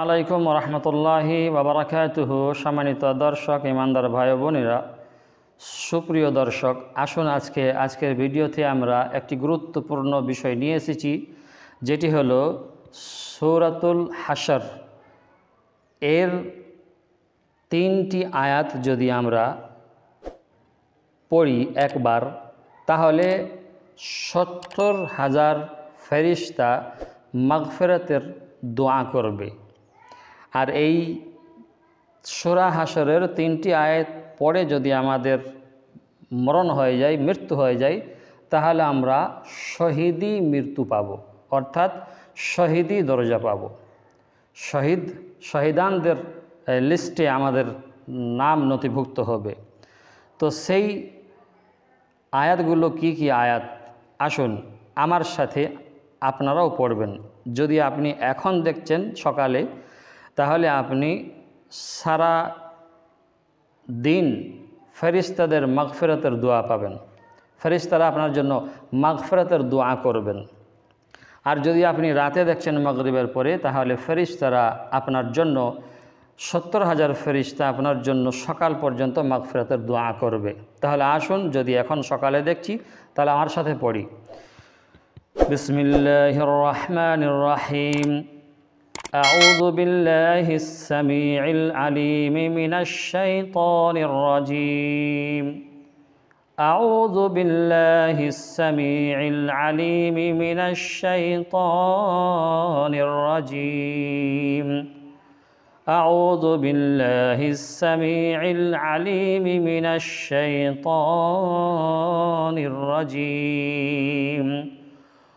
আলাইকুম রহমতুল্লাহি বাবারাখায়তুহ সম্মানিত দর্শক ইমানদার ভাই বোনেরা সুপ্রিয় দর্শক আসুন আজকে আজকের ভিডিওতে আমরা একটি গুরুত্বপূর্ণ বিষয় নিয়ে এসেছি যেটি হল সৌরাতুল হাসার এর তিনটি আয়াত যদি আমরা পড়ি একবার তাহলে সত্তর হাজার ফেরিস্তা মাগফেরাতের দোয়া করবে আর এই সুরা হাসরের তিনটি আয়াত পরে যদি আমাদের মরণ হয়ে যায় মৃত্যু হয়ে যায় তাহলে আমরা শহীদি মৃত্যু পাব অর্থাৎ শহীদি দরজা পাব শহীদ শহীদানদের লিস্টে আমাদের নাম নথিভুক্ত হবে তো সেই আয়াতগুলো কি কি আয়াত আসুন আমার সাথে আপনারাও পড়বেন যদি আপনি এখন দেখছেন সকালে তাহলে আপনি সারা দিন ফেরিস্তাদের মাগফেরতের দোয়া পাবেন ফেরিস্তারা আপনার জন্য মাগফেরতের দোয়া করবেন আর যদি আপনি রাতে দেখছেন মগরিবের পরে তাহলে ফেরিস্তারা আপনার জন্য সত্তর হাজার ফেরিস্তা আপনার জন্য সকাল পর্যন্ত মাগফেরতের দোয়া করবে তাহলে আসুন যদি এখন সকালে দেখছি তাহলে আমার সাথে পড়ি বিসমিল্লাহ রহমান রাহিম أعوذ بالله السميع العليم من الشيطان الرجيم أعوذ بالله السميع العليم من الشيطان الرجيم أعوذ بالله السميع العليم من الشيطان الرجيم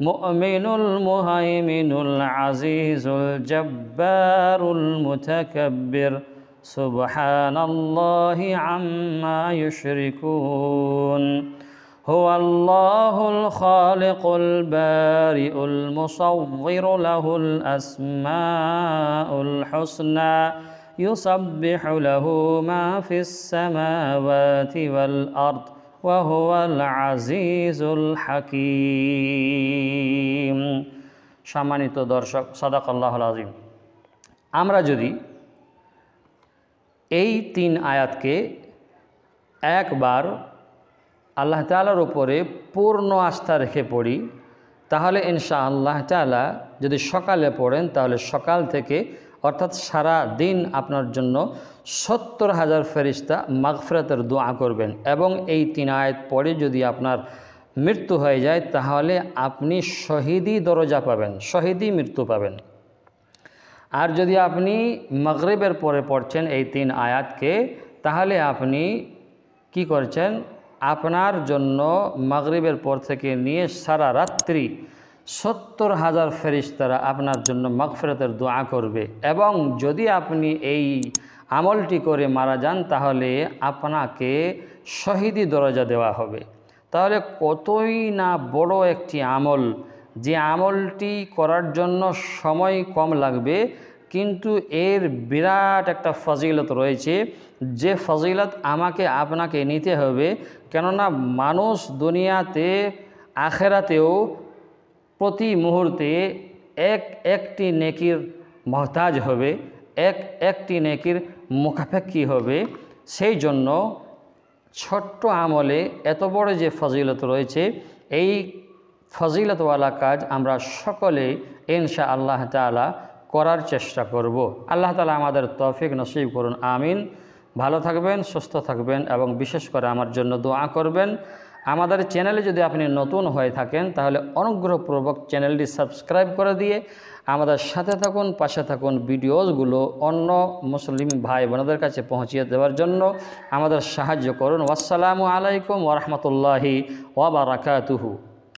مؤمن المهيمن العزيز الجبار المتكبر سبحان الله عما يشركون هو الله الخالق البارئ المصور له الأسماء الحسنى يسبح له ما في السماوات والأرض ওয়াহুয়াল আজিজুল হাকিম সম্মানিত দর্শক সদাক আল্লাহ আজিম আমরা যদি এই তিন আয়াতকে একবার আল্লাহ তালার উপরে পূর্ণ আস্থা রেখে পড়ি তাহলে ইনশা আল্লাহ তালা যদি সকালে পড়েন তাহলে সকাল থেকে অর্থাৎ সারা দিন আপনার জন্য সত্তর হাজার ফেরিস্তা মাগফরাতের দোয়া করবেন এবং এই তিন আয়াত পরে যদি আপনার মৃত্যু হয়ে যায় তাহলে আপনি শহীদি দরজা পাবেন শহীদি মৃত্যু পাবেন আর যদি আপনি মগরেবের পরে পড়ছেন এই তিন আয়াতকে তাহলে আপনি কি করছেন আপনার জন্য মগরিবের পর থেকে নিয়ে সারা রাত্রি সত্তর হাজার ফেরিস্তারা আপনার জন্য মকফেরতের দোয়া করবে এবং যদি আপনি এই আমলটি করে মারা যান তাহলে আপনাকে শহীদি দরজা দেওয়া হবে তাহলে কতই না বড় একটি আমল যে আমলটি করার জন্য সময় কম লাগবে কিন্তু এর বিরাট একটা ফজিলত রয়েছে যে ফজিলত আমাকে আপনাকে নিতে হবে কেননা মানুষ দুনিয়াতে আখেরাতেও প্রতি মুহূর্তে এক একটি নেকির মহতাজ হবে এক একটি নেকির মুখাপেক্ষি হবে সেই জন্য ছোট্ট আমলে এত বড় যে ফজিলত রয়েছে এই ফজিলতওয়ালা কাজ আমরা সকলে ইনশা আল্লাহ তালা করার চেষ্টা করব। আল্লাহ তালা আমাদের তফিক নসিব করুন আমিন ভালো থাকবেন সুস্থ থাকবেন এবং বিশেষ করে আমার জন্য দোয়া করবেন আমাদের চ্যানেলে যদি আপনি নতুন হয়ে থাকেন তাহলে অনুগ্রহপূর্বক চ্যানেলটি সাবস্ক্রাইব করে দিয়ে আমাদের সাথে থাকুন পাশে থাকুন ভিডিওসগুলো অন্য মুসলিম ভাই বোনদের কাছে পৌঁছিয়ে দেওয়ার জন্য আমাদের সাহায্য করুন আসসালামু আলাইকুম ওরহমতুল্লাহি ওবারাকাতুহু